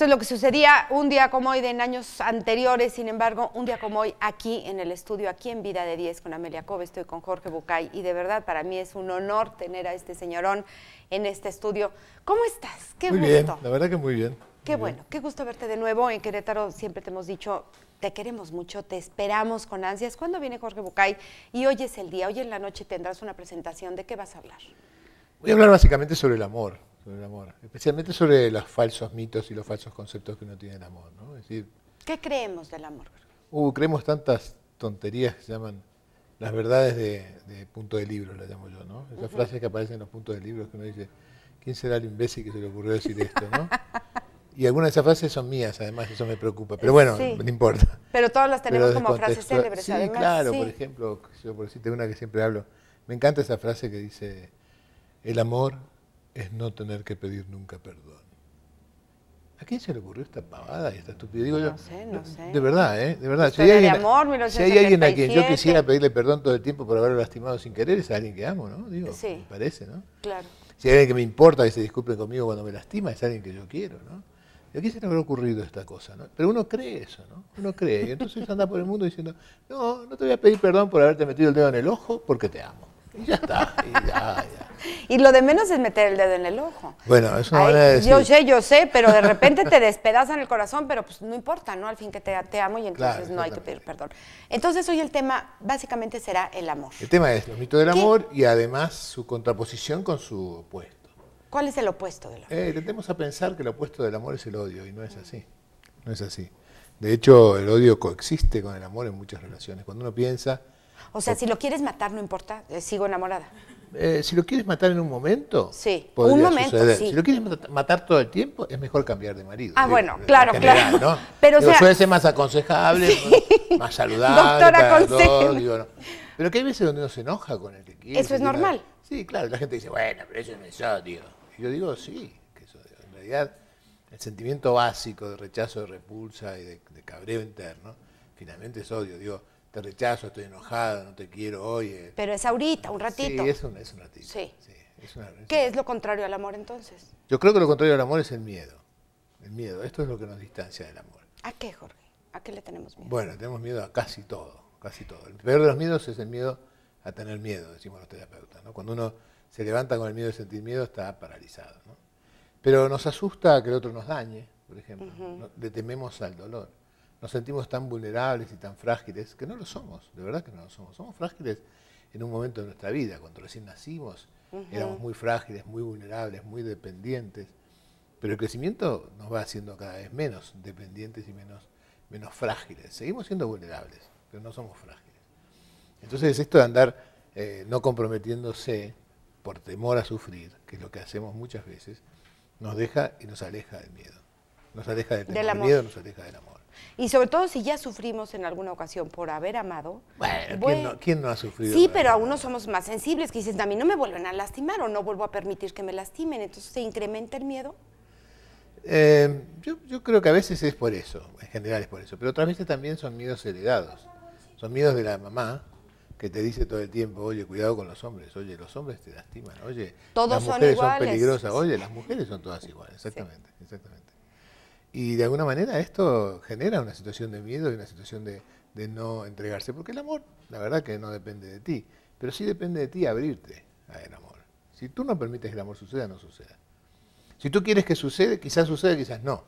Esto es lo que sucedía un día como hoy de en años anteriores, sin embargo, un día como hoy aquí en el estudio, aquí en Vida de 10 con Amelia Cove, estoy con Jorge Bucay y de verdad para mí es un honor tener a este señorón en este estudio. ¿Cómo estás? Qué muy Bien, la verdad que muy bien. Qué bueno, qué gusto verte de nuevo. En Querétaro siempre te hemos dicho, te queremos mucho, te esperamos con ansias. ¿Cuándo viene Jorge Bucay? Y hoy es el día, hoy en la noche tendrás una presentación. ¿De qué vas a hablar? Voy a hablar básicamente sobre el amor sobre el amor, especialmente sobre los falsos mitos y los falsos conceptos que uno tiene del amor. ¿no? Es decir, ¿Qué creemos del amor? Uh, creemos tantas tonterías que se llaman las verdades de, punto de libro, las llamo yo, ¿no? Esas frases que aparecen en los puntos de libro que uno dice, ¿quién será el imbécil que se le ocurrió decir esto, no? Y algunas de esas frases son mías, además, eso me preocupa. Pero bueno, no importa. Pero todas las tenemos como frases célebres, sí, Claro, por ejemplo, yo por decirte una que siempre hablo, me encanta esa frase que dice, el amor es no tener que pedir nunca perdón. ¿A quién se le ocurrió esta pavada y esta estupidez? no sé, no sé. De verdad, ¿eh? De verdad. Si hay, alguien, a quien yo quisiera pedirle perdón todo el tiempo por haberlo lastimado sin querer, es alguien que amo, ¿no? Digo, sí. me parece, ¿no? Claro. Si hay alguien que me importa y se disculpe conmigo cuando me lastima, es alguien que yo quiero, ¿no? ¿Y a quién se le habrá ocurrido esta cosa, no? Pero uno cree eso, ¿no? Uno cree. Y entonces anda por el mundo diciendo, no, no te voy a pedir perdón por haberte metido el dedo en el ojo porque te amo. Y ya está. Y, ya, ya. y lo de menos es meter el dedo en el ojo. Bueno, eso no Yo sé, yo sé, pero de repente te despedazan el corazón, pero pues no importa, ¿no? Al fin que te, amo y entonces no hay que pedir perdón. Entonces hoy el tema básicamente será el amor. El tema es los mitos del amor y además su contraposición con su opuesto. ¿Cuál es el opuesto del amor? Eh, tendemos a pensar que el opuesto del amor es el odio y no es así. No es así. De hecho, el odio coexiste con el amor en muchas relaciones. Cuando uno piensa o sea, si lo quieres matar, no importa, eh, sigo enamorada. Eh, si lo quieres matar en un momento, sí, un momento, Si lo quieres matar todo el tiempo, es mejor cambiar de marido. Ah, bueno, claro, claro. Pero o sea, puede ser más aconsejable, más saludable. Doctora, todos, Pero que hay veces donde uno se enoja con el que quiere. Eso es normal. Sí, claro, la gente dice, bueno, pero eso es odio. Y yo digo, sí, que eso, en realidad, el sentimiento básico de rechazo, de repulsa y de cabreo interno, finalmente es odio. Digo, te rechazo, estoy enojado, no te quiero, oye. Pero es ahorita, un ratito. Sí, es un, ratito. Sí. ¿Qué es lo contrario al amor entonces? Yo creo que lo contrario al amor es el miedo. El miedo, esto es lo que nos distancia del amor. ¿A qué, Jorge? ¿A qué le tenemos miedo? Bueno, tenemos miedo a casi todo, casi todo. El peor de los miedos es el miedo a tener miedo, decimos los terapeutas. Cuando uno se levanta con el miedo de sentir miedo, está paralizado. Pero nos asusta que el otro nos dañe, por ejemplo. Le tememos al dolor nos sentimos tan vulnerables y tan frágiles, que no lo somos, de verdad que no lo somos. Somos frágiles en un momento de nuestra vida, cuando recién nacimos, éramos muy frágiles, muy vulnerables, muy dependientes, pero el crecimiento nos va haciendo cada vez menos dependientes y menos, menos frágiles. Seguimos siendo vulnerables, pero no somos frágiles. Entonces esto de andar eh, no comprometiéndose por temor a sufrir, que es lo que hacemos muchas veces, nos deja y nos aleja del miedo. Nos aleja del, miedo, nos aleja del amor. Y sobre todo si ya sufrimos en alguna ocasión por haber amado. Bueno, ¿quién, no, ha sufrido? Sí, pero aún somos más sensibles, que dices, a mí no me vuelven a lastimar o no vuelvo a permitir que me lastimen. Entonces se incrementa el miedo. Eh, yo, yo, creo que a veces es por eso, en general es por eso, pero otras veces también son miedos heredados. Son miedos de la mamá que te dice todo el tiempo, oye, cuidado con los hombres, oye, los hombres te lastiman, oye, Todos las mujeres son, peligrosas, oye, las mujeres son todas iguales, exactamente, exactamente. Y de alguna manera esto genera una situación de miedo y una situación de, no entregarse, porque el amor, la verdad que no depende de ti, pero sí depende de ti abrirte al amor. Si tú no permites que el amor suceda, no suceda. Si tú quieres que suceda, quizás suceda, quizás no.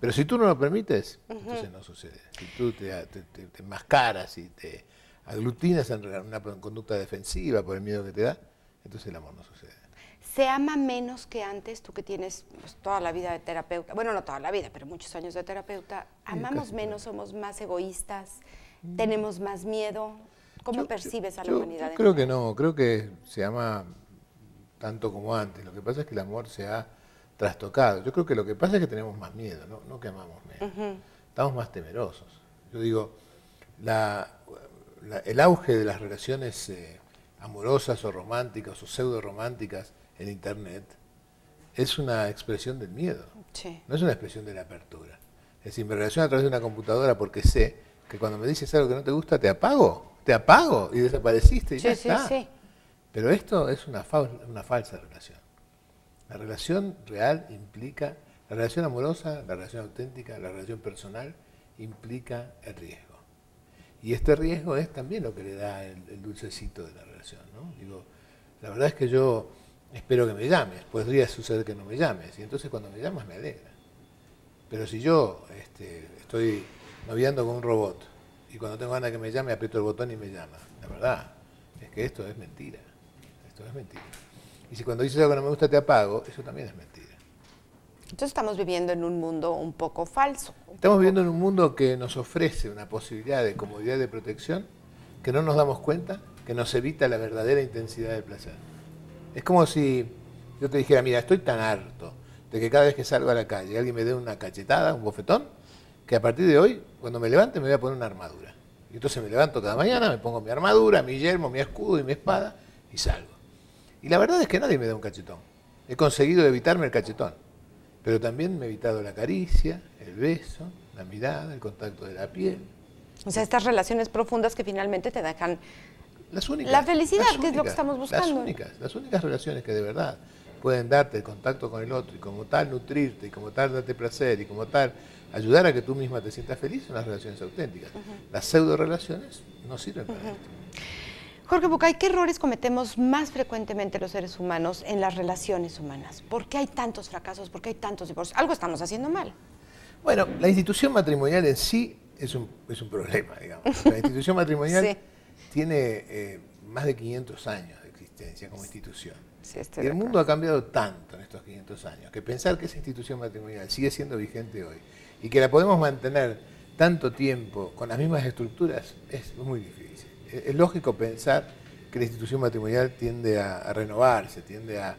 Pero si tú no lo permites, entonces no sucede. Si tú te, te, te, y te aglutinas en una conducta defensiva por el miedo que te da, entonces el amor no sucede se ama menos que antes, tú que tienes pues, toda la vida de terapeuta, bueno, no toda la vida, pero muchos años de terapeuta, amamos menos, somos más egoístas, mm. tenemos más miedo. ¿Cómo percibes a la humanidad? Yo creo que no, creo que se ama tanto como antes. Lo que pasa es que el amor se ha trastocado. Yo creo que lo que pasa es que tenemos más miedo, no, no que amamos menos. Estamos más temerosos. Yo digo, el auge de las relaciones... Eh, amorosas o románticas o pseudo románticas en Internet, es una expresión del miedo, no es una expresión de la apertura. Es decir, me relaciono a través de una computadora porque sé que cuando me dices algo que no te gusta, te apago, te apago y desapareciste y ya está. Pero esto es una, falsa relación. La relación real implica, la relación amorosa, la relación auténtica, la relación personal, implica el riesgo. Y este riesgo es también lo que le da el, el dulcecito de la relación. Digo, la verdad es que yo espero que me llames, podría suceder que no me llames, y entonces cuando me llamas me alegra. Pero si yo este, estoy noviando con un robot y cuando tengo ganas de que me llame aprieto el botón y me llama, la verdad es que esto es mentira, esto es mentira. Y si cuando dices algo que no me gusta te apago, eso también es mentira. Entonces estamos viviendo en un mundo un poco falso. estamos viviendo en un mundo que nos ofrece una posibilidad de comodidad de protección que no nos damos cuenta que nos evita la verdadera intensidad del placer. Es como si yo te dijera, mira, estoy tan harto de que cada vez que salgo a la calle alguien me dé una cachetada, un bofetón, que a partir de hoy, cuando me levante, me voy a poner una armadura. Y entonces me levanto cada mañana, me pongo mi armadura, mi yermo, mi escudo y mi espada y salgo. Y la verdad es que nadie me da un cachetón. He conseguido evitarme el cachetón. Pero también me he evitado la caricia, el beso, la mirada, el contacto de la piel. O sea, estas relaciones profundas que finalmente te dejan las únicas. La felicidad, que es lo que estamos buscando. Las únicas, relaciones que de verdad pueden darte el contacto con el otro y como tal nutrirte y como tal darte placer y como tal ayudar a que tú misma te sientas feliz son las relaciones auténticas. Las pseudo relaciones no sirven para esto. Jorge Bucay, ¿qué errores cometemos más frecuentemente los seres humanos en las relaciones humanas? ¿Por qué hay tantos fracasos? ¿Por qué hay tantos divorcios? Algo estamos haciendo mal. Bueno, la institución matrimonial en sí es un, es un problema, digamos. La institución matrimonial sí tiene eh, más de 500 años de existencia como institución. y el mundo ha cambiado tanto en estos 500 años que pensar que esa institución matrimonial sigue siendo vigente hoy y que la podemos mantener tanto tiempo con las mismas estructuras es muy difícil. Es lógico pensar que la institución matrimonial tiende a, renovarse, tiende a,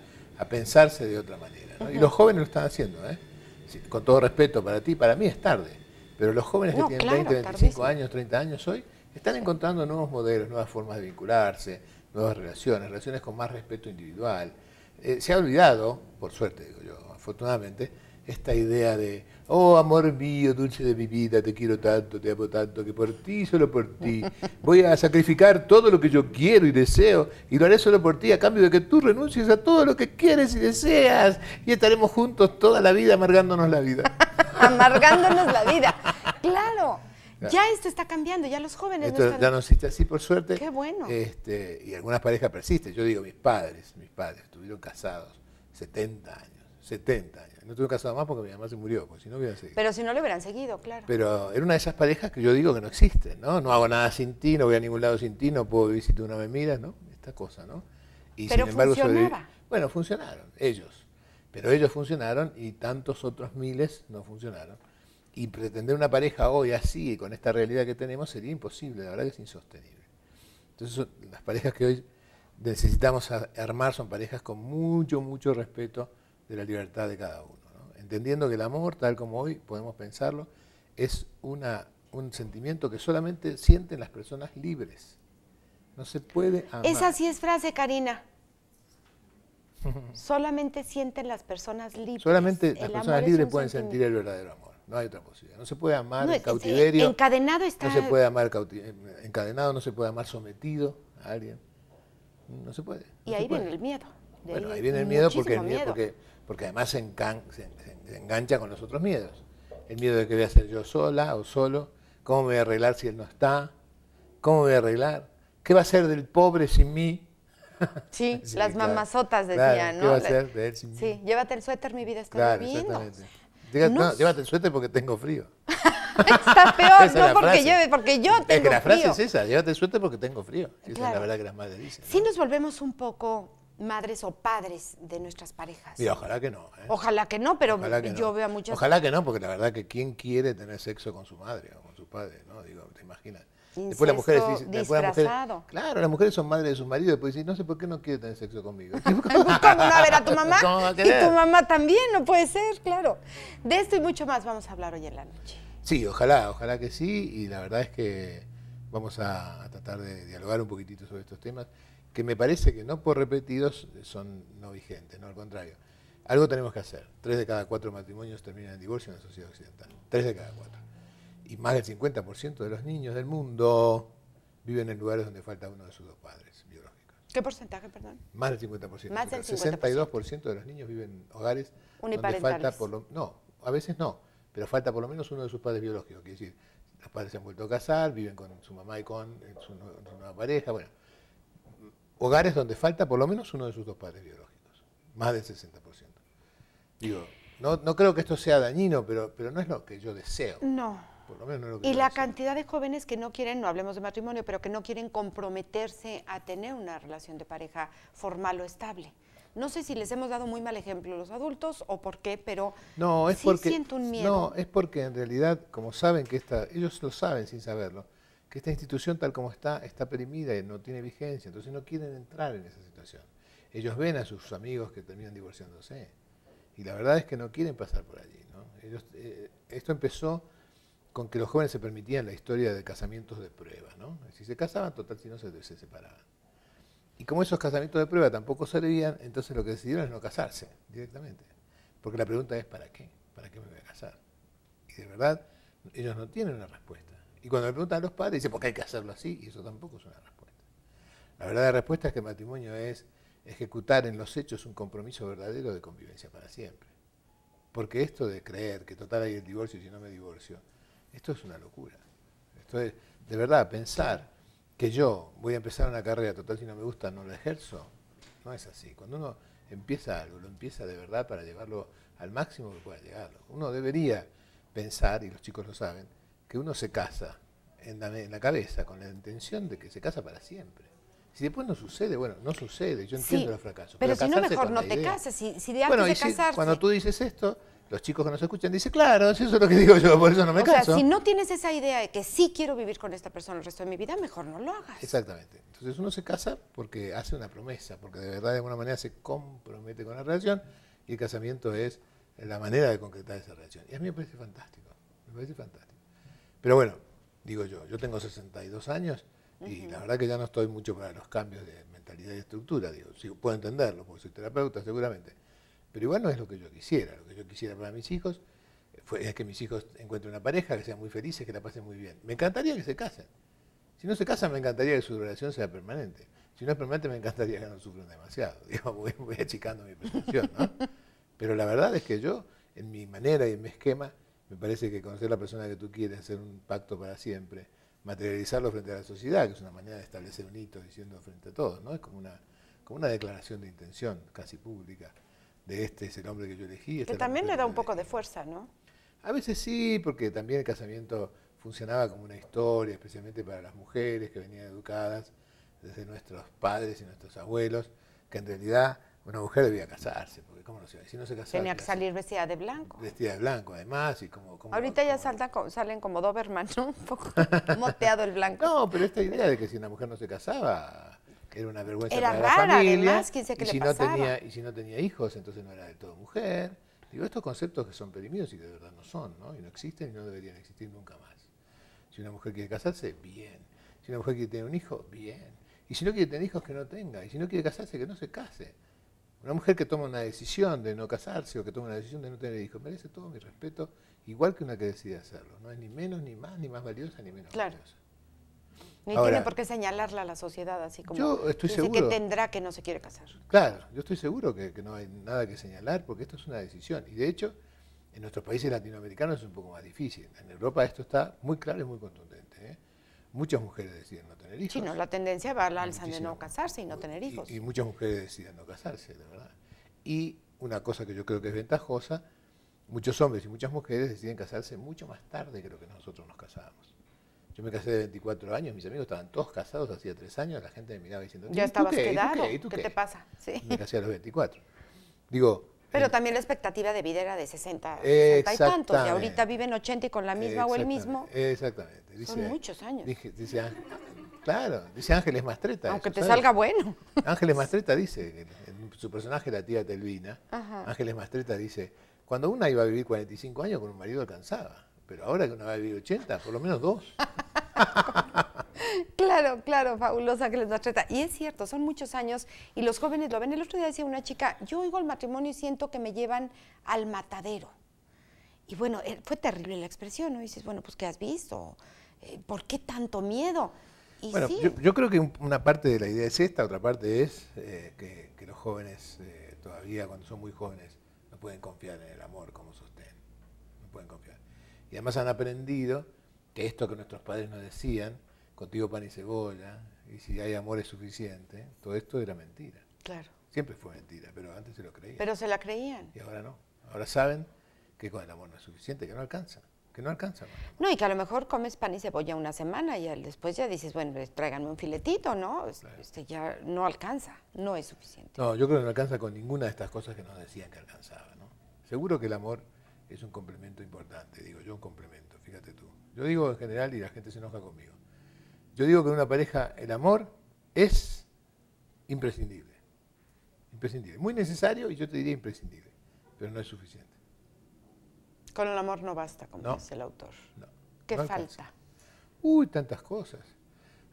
pensarse de otra manera. Y los jóvenes lo están haciendo, ¿eh? con todo respeto para ti, para mí es tarde, pero los jóvenes que tienen 20, 25 años, 30 años hoy, están encontrando nuevos modelos, nuevas formas de vincularse, nuevas relaciones, relaciones con más respeto individual. Eh, se ha olvidado, por suerte digo yo, afortunadamente, esta idea de, oh amor mío, dulce de mi vida, te quiero tanto, te amo tanto, que por ti, solo por ti, voy a sacrificar todo lo que yo quiero y deseo, y lo haré solo por ti, a cambio de que tú renuncies a todo lo que quieres y deseas, y estaremos juntos toda la vida amargándonos la vida. amargándonos la vida, claro. Ya esto está cambiando, ya los jóvenes no están... Ya no existe así, por suerte. Qué bueno. Este, y algunas parejas persisten. Yo digo, mis padres, mis padres estuvieron casados 70 años, 70 años. No estuvieron casado más porque mi mamá se murió, porque si no hubieran seguido. Pero si no lo hubieran seguido, claro. Pero era una de esas parejas que yo digo que no existen, ¿no? No hago nada sin ti, no voy a ningún lado sin ti, no puedo vivir una tú no ¿no? Esta cosa, ¿no? Y Pero sin embargo, funcionaba. Bueno, funcionaron, ellos. Pero ellos funcionaron y tantos otros miles no funcionaron. Y pretender una pareja hoy así, con esta realidad que tenemos, sería imposible, la verdad que es insostenible. Entonces, las parejas que hoy necesitamos armar son parejas con mucho, mucho respeto de la libertad de cada uno. Entendiendo que el amor, tal como hoy podemos pensarlo, es una, un sentimiento que solamente sienten las personas libres. No se puede amar. Esa sí es frase, Karina. solamente sienten las personas libres. Solamente las personas libres pueden sentir el verdadero amor no hay otra posibilidad. No se puede amar en cautiverio. Encadenado está. No se puede amar eh, encadenado, no se puede amar sometido a alguien. No se puede. y ahí viene el miedo. bueno, ahí viene el miedo, porque, porque, además se, engancha con los otros miedos. El miedo de que voy a hacer yo sola o solo, cómo me voy a arreglar si él no está, cómo me voy a arreglar, qué va a ser del pobre sin mí. Sí, las mamazotas decían, ¿no? ¿Qué va a de él sin sí, llévate el suéter, mi vida está como claro, exactamente no, llévate el suéter porque tengo frío. Está peor, no porque lleve, porque yo tengo frío. Es que la frase es esa, llévate el suéter porque tengo frío. Esa es la verdad que las madres dicen. Si nos volvemos un poco madres o padres de nuestras parejas. ojalá que no. ¿eh? Ojalá que no, pero yo veo a muchas... Ojalá que no, porque la verdad que quién quiere tener sexo con su madre o con su padre, ¿no? Digo, te imaginas después las mujeres dicen, claro, las mujeres son madres de sus maridos, después dicen, no sé por qué no quiere tener sexo conmigo. ¿Cómo no ver a tu mamá? y tu mamá también, no puede ser, claro. De esto y mucho más vamos a hablar hoy en la noche. Sí, ojalá, ojalá que sí, y la verdad es que vamos a, a tratar de dialogar un poquitito sobre estos temas, que me parece que no por repetidos son no vigentes, no al contrario. Algo tenemos que hacer. Tres de cada cuatro matrimonios terminan en divorcio en la sociedad occidental. Tres de cada cuatro y más del 50% de los niños del mundo viven en lugares donde falta uno de sus dos padres biológicos. ¿Qué porcentaje, perdón? Más del 50%. Más del 62% de los niños viven en hogares donde falta por lo no, a veces no, pero falta por lo menos uno de sus padres biológicos, quiere decir, los padres se han vuelto a casar, viven con su mamá y con eh, su, nueva pareja, bueno. Hogares donde falta por lo menos uno de sus dos padres biológicos, más del 60%. Digo, no, no creo que esto sea dañino, pero, pero no es lo que yo deseo. No y la cantidad de jóvenes que no quieren, no hablemos de matrimonio, pero que no quieren comprometerse a tener una relación de pareja formal o estable. No sé si les hemos dado muy mal ejemplo los adultos o por qué, pero no, es porque, siento un miedo. No, es porque en realidad, como saben que esta, ellos lo saben sin saberlo, que esta institución tal como está, está perimida y no tiene vigencia, entonces no quieren entrar en esa situación. Ellos ven a sus amigos que terminan divorciándose y la verdad es que no quieren pasar por allí. ¿no? Eh, esto empezó con que los jóvenes se permitían la historia de casamientos de prueba, ¿no? Si se casaban, total, si no se, separaban. Y como esos casamientos de prueba tampoco servían, entonces lo que decidieron es no casarse directamente. Porque la pregunta es, ¿para qué? ¿Para qué me voy a casar? Y de verdad, ellos no tienen una respuesta. Y cuando le preguntan a los padres, dicen, ¿por hay que hacerlo así? Y eso tampoco es una respuesta. La verdadera respuesta es que el matrimonio es ejecutar en los hechos un compromiso verdadero de convivencia para siempre. Porque esto de creer que total hay el divorcio si no me divorcio, esto es una locura. Esto es, de verdad, pensar que yo voy a empezar una carrera total si no me gusta, no lo ejerzo, no es así. Cuando uno empieza algo, lo empieza de verdad para llevarlo al máximo que pueda llegarlo. Uno debería pensar, y los chicos lo saben, que uno se casa en la, cabeza con la intención de que se casa para siempre. Si después no sucede, bueno, no sucede, yo entiendo los fracasos. Pero, si no, mejor no te cases, si, de antes y cuando tú dices esto, los chicos que nos escuchan dicen, claro, eso es lo que digo yo, por eso no me O sea, si no tienes esa idea de que sí quiero vivir con esta persona el resto de mi vida, mejor no lo hagas. Exactamente. Entonces uno se casa porque hace una promesa, porque de verdad de alguna manera se compromete con la relación y el casamiento es la manera de concretar esa relación. Y a mí me parece fantástico, me parece fantástico. Pero bueno, digo yo, yo tengo 62 años y la verdad que ya no estoy mucho para los cambios de mentalidad y estructura, digo, puedo entenderlo, porque soy terapeuta seguramente pero igual no es lo que yo quisiera. Lo que yo quisiera para mis hijos eh, es que mis hijos encuentren una pareja, que sean muy felices, que la pasen muy bien. Me encantaría que se casen. Si no se casan, me encantaría que su relación sea permanente. Si no es permanente, me encantaría que no sufran demasiado. voy, achicando mi percepción, Pero la verdad es que yo, en mi manera y en mi esquema, me parece que conocer a la persona que tú quieres, hacer un pacto para siempre, materializarlo frente a la sociedad, que es una manera de establecer un hito diciendo frente a todos, ¿no? Es como una, como una declaración de intención casi pública de este es el hombre que yo elegí. que también le da un poco de fuerza, ¿no? A veces sí, porque también el casamiento funcionaba como una historia, especialmente para las mujeres que venían educadas desde nuestros padres y nuestros abuelos, que en realidad una mujer debía casarse, porque cómo no se si no se casaba. Tenía que salir vestida de blanco. Vestida de blanco, además, y como... Ahorita ya salta, salen como Doberman, ¿no? Un poco moteado el blanco. No, pero esta idea de que si una mujer no se casaba, era una vergüenza para la familia. y, si no tenía, hijos, entonces no era de todo mujer. Digo, estos conceptos que son perimidos y que de verdad no son, ¿no? Y no existen y no deberían existir nunca más. Si una mujer quiere casarse, bien. Si una mujer quiere tener un hijo, bien. Y si no quiere tener hijos, que no tenga. Y si no quiere casarse, que no se case. Una mujer que toma una decisión de no casarse o que toma una decisión de no tener hijos merece todo mi respeto, igual que una que decide hacerlo. No es ni menos, ni más, ni más valiosa, ni menos claro. Ni tiene por qué señalarla a la sociedad, así como dice que tendrá que no se quiere casar. Claro, yo estoy seguro que, no hay nada que señalar porque esto es una decisión. Y de hecho, en nuestros países latinoamericanos es un poco más difícil. En Europa esto está muy claro y muy contundente. ¿eh? Muchas mujeres deciden no tener hijos. Sí, la tendencia va al alza de no casarse y no tener hijos. Y, muchas mujeres deciden no casarse, de verdad. Y una cosa que yo creo que es ventajosa, muchos hombres y muchas mujeres deciden casarse mucho más tarde que lo que nosotros nos casábamos. Yo me casé de 24 años, mis amigos estaban todos casados hacía tres años, la gente me miraba diciendo, ¿ya estabas qué, quedado? qué? te pasa? Me casé a los 24. Digo, pero eh, también la expectativa de vida era de 60, hay y tantos, y ahorita viven 80 y con la misma o el mismo. Exactamente. Son muchos años. dice, claro, dice Ángeles Mastreta. Aunque te salga bueno. Ángeles Mastreta dice, su personaje, la tía Telvina, Ajá. Ángeles Mastreta dice, cuando una iba a vivir 45 años con un marido alcanzaba, pero ahora que una va a vivir 80, por lo menos dos claro, claro, fabulosa que les trata. Y es cierto, son muchos años y los jóvenes lo ven. El otro día decía una chica, yo oigo el matrimonio y siento que me llevan al matadero. Y bueno, eh, fue terrible la expresión, ¿no? Y dices, bueno, pues ¿qué has visto? Eh, ¿Por qué tanto miedo? bueno, yo, creo que una parte de la idea es esta, otra parte es eh, que, los jóvenes todavía cuando son muy jóvenes no pueden confiar en el amor como sostén, no pueden confiar. Y además han aprendido que esto que nuestros padres nos decían, contigo pan y cebolla, y si hay amor es suficiente, todo esto era mentira. Claro. Siempre fue mentira, pero antes se lo creían. Pero se la creían. Y ahora no. Ahora saben que con el amor no es suficiente, que no alcanza, que no alcanza. No, y que a lo mejor comes pan y cebolla una semana y después ya dices, bueno, pues, tráiganme un filetito, ¿no? Este ya no alcanza, no es suficiente. No, yo creo que no alcanza con ninguna de estas cosas que nos decían que alcanzaba, ¿no? Seguro que el amor es un complemento importante, digo yo, un complemento, fíjate tú. Yo digo en general y la gente se enoja conmigo. Yo digo que en una pareja el amor es imprescindible. Imprescindible. Muy necesario y yo te diría imprescindible, pero no es suficiente. Con el amor no basta, como dice el autor. No, ¿Qué falta? Uy, tantas cosas.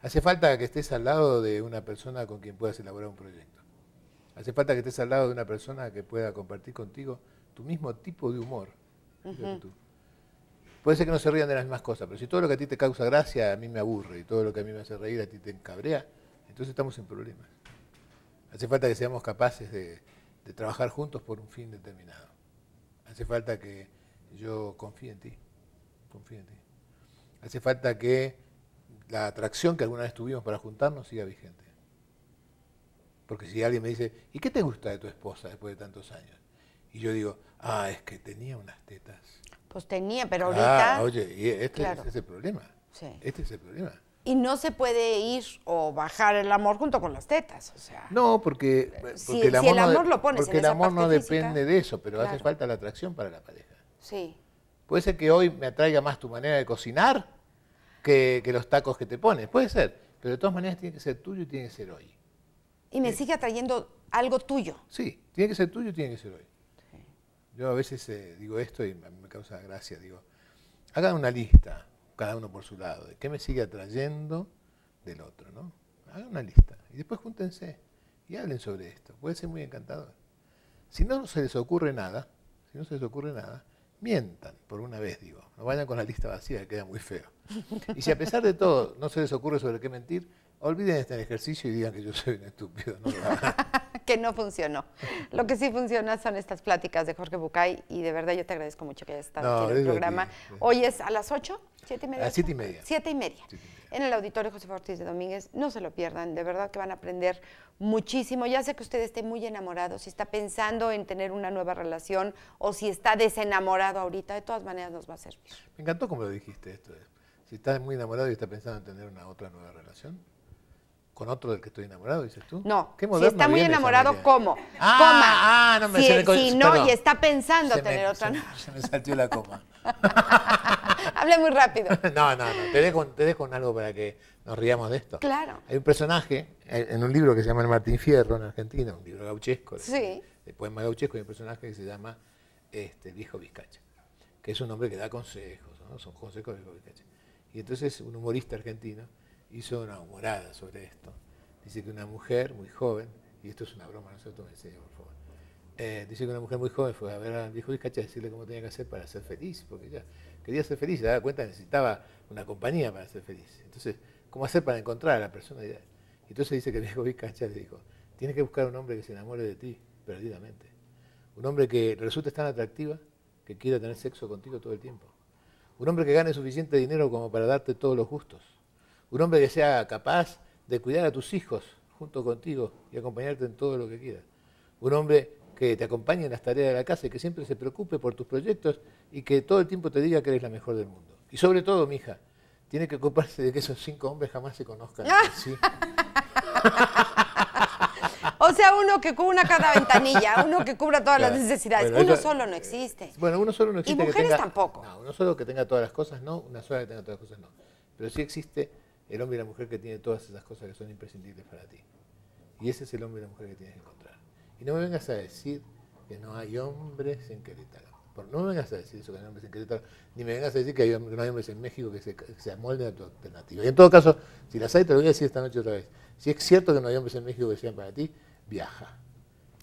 Hace falta que estés al lado de una persona con quien puedas elaborar un proyecto. Hace falta que estés al lado de una persona que pueda compartir contigo tu mismo tipo de humor. Puede ser que no se rían de las mismas cosas, pero si todo lo que a ti te causa gracia a mí me aburre y todo lo que a mí me hace reír a ti te encabrea, entonces estamos en problemas. Hace falta que seamos capaces de, trabajar juntos por un fin determinado. Hace falta que yo confíe en ti, confíe en ti. Hace falta que la atracción que alguna vez tuvimos para juntarnos siga vigente. Porque si alguien me dice, ¿y qué te gusta de tu esposa después de tantos años? Y yo digo, ah, es que tenía unas tetas. Pues tenía, pero ah, ahorita... Ah, oye, y este, es el problema. Este es el problema. Y no se puede ir o bajar el amor junto con las tetas, o sea... No, porque, eh, porque el amor, no, no depende de eso, pero hace falta la atracción para la pareja. Sí. Puede ser que hoy me atraiga más tu manera de cocinar que, los tacos que te pones, puede ser, pero de todas maneras tiene que ser tuyo y tiene que ser hoy. Y me sigue atrayendo algo tuyo. Sí, tiene que ser tuyo y tiene que ser hoy. Yo a veces eh, digo esto y me causa gracia, digo, hagan una lista, cada uno por su lado, de qué me sigue atrayendo del otro, ¿no? Hagan una lista y después júntense y hablen sobre esto, puede ser muy encantador. Si no se les ocurre nada, si no se les ocurre nada, mientan, por una vez digo, no vayan con la lista vacía, que queda muy feo. Y si a pesar de todo no se les ocurre sobre qué mentir, olviden este ejercicio y digan que yo soy un estúpido, no que no funcionó. Lo que sí funciona son estas pláticas de Jorge Bucay y de verdad yo te agradezco mucho que hayas estado aquí en el programa. Hoy es a las ocho, siete y media. A y y media. Siete y media en el auditorio José Ortiz de Domínguez. No se lo pierdan, de verdad que van a aprender muchísimo. Ya sé que usted esté muy enamorado, si está pensando en tener una nueva relación o si está desenamorado ahorita, de todas maneras nos va a servir. Me encantó como lo dijiste esto. si está muy enamorado y está pensando en tener una otra nueva relación, con otro del que estoy enamorado, dices tú. No, ¿Qué si está muy enamorado, ¿cómo? Ah, ah, no me Si, se si no, y está pensando tener otro... otra. Se, me saltó la coma. Hable muy rápido. no, no, no. Te dejo, te dejo algo para que nos riamos de esto. Claro. Hay un personaje eh, en un libro que se llama El Martín Fierro en Argentina, un libro gauchesco. sí. Después poema gauchesco, hay un personaje que se llama este, Viejo Vizcacha, que es un hombre que da consejos, ¿no? Son consejos de Viejo Vizcacha. Y entonces un humorista argentino hizo una humorada sobre esto. Dice que una mujer muy joven, y esto es una broma, no se tú me enseñas por favor. Eh, dice que una mujer muy joven fue a ver al viejo Vizcacha y decirle cómo tenía que hacer para ser feliz, porque ella quería ser feliz, se daba cuenta que necesitaba una compañía para ser feliz. Entonces, ¿cómo hacer para encontrar a la persona ideal? Entonces dice que el viejo Vizcacha le dijo, tienes que buscar un hombre que se enamore de ti, perdidamente. Un hombre que resulte tan atractiva que quiera tener sexo contigo todo el tiempo. Un hombre que gane suficiente dinero como para darte todos los gustos un hombre que sea capaz de cuidar a tus hijos junto contigo y acompañarte en todo lo que quieras. Un hombre que te acompañe en las tareas de la casa y que siempre se preocupe por tus proyectos y que todo el tiempo te diga que eres la mejor del mundo. Y sobre todo, mija, tiene que ocuparse de que esos cinco hombres jamás se conozcan. Ah. o sea, uno que cubra cada ventanilla, uno que cubra todas las necesidades. uno solo no existe. Bueno, uno solo no existe. Y mujeres tampoco. No, uno solo que tenga todas las cosas, no. Una sola que tenga todas las cosas, no. Pero sí existe el hombre y la mujer que tiene todas esas cosas que son imprescindibles para ti. Y ese es el hombre y la mujer que tienes que encontrar. Y no me vengas a decir que no hay hombres en Querétaro. Por, no me vengas a decir eso, que no hay hombres en Querétaro, ni me vengas a decir que, no hay hombres en México que se, amolden a tu alternativa. Y en todo caso, si las hay, te lo voy a decir esta noche otra vez. Si es cierto que no hay hombres en México que sean para ti, viaja.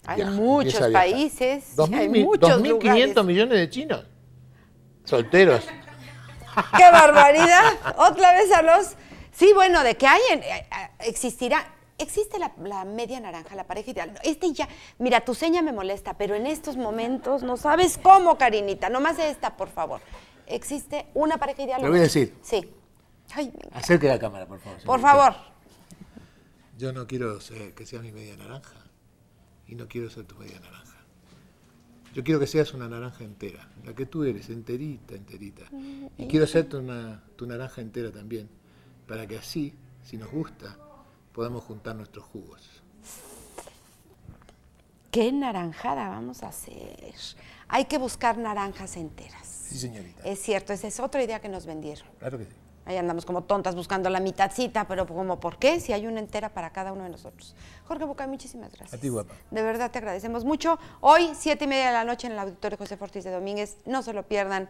Hay muchos países, hay muchos 2.500 millones de chinos solteros. ¡Qué barbaridad! Otra vez a los Sí, bueno, de que hay, eh, eh, existirá, existe la, media naranja, la pareja ideal. Este ya, mira, tu seña me molesta, pero en estos momentos no sabes cómo, Karinita. Nomás esta, por favor. Existe una pareja ideal. Lo voy a decir. Sí. Ay, Acerque la cámara, por favor. Por favor. Yo no quiero ser, eh, que sea mi media naranja y no quiero ser tu media naranja. Yo quiero que seas una naranja entera, la que tú eres, enterita, enterita. Y quiero ser una, tu naranja entera también para que así, si nos gusta, podamos juntar nuestros jugos. ¡Qué naranjada vamos a hacer! Hay que buscar naranjas enteras. Sí, señorita. Es cierto, esa es otra idea que nos vendieron. Claro que sí. Ahí andamos como tontas buscando la mitadcita, pero como por qué si hay una entera para cada uno de nosotros. Jorge Bucay, muchísimas gracias. A ti, guapa. De verdad te agradecemos mucho. Hoy, siete y media de la noche en el Auditorio José Fortis de Domínguez. No se lo pierdan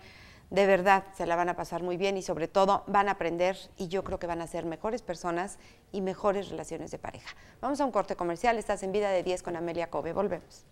de verdad se la van a pasar muy bien y sobre todo van a aprender y yo creo que van a ser mejores personas y mejores relaciones de pareja. Vamos a un corte comercial, estás en Vida de 10 con Amelia Kobe, volvemos.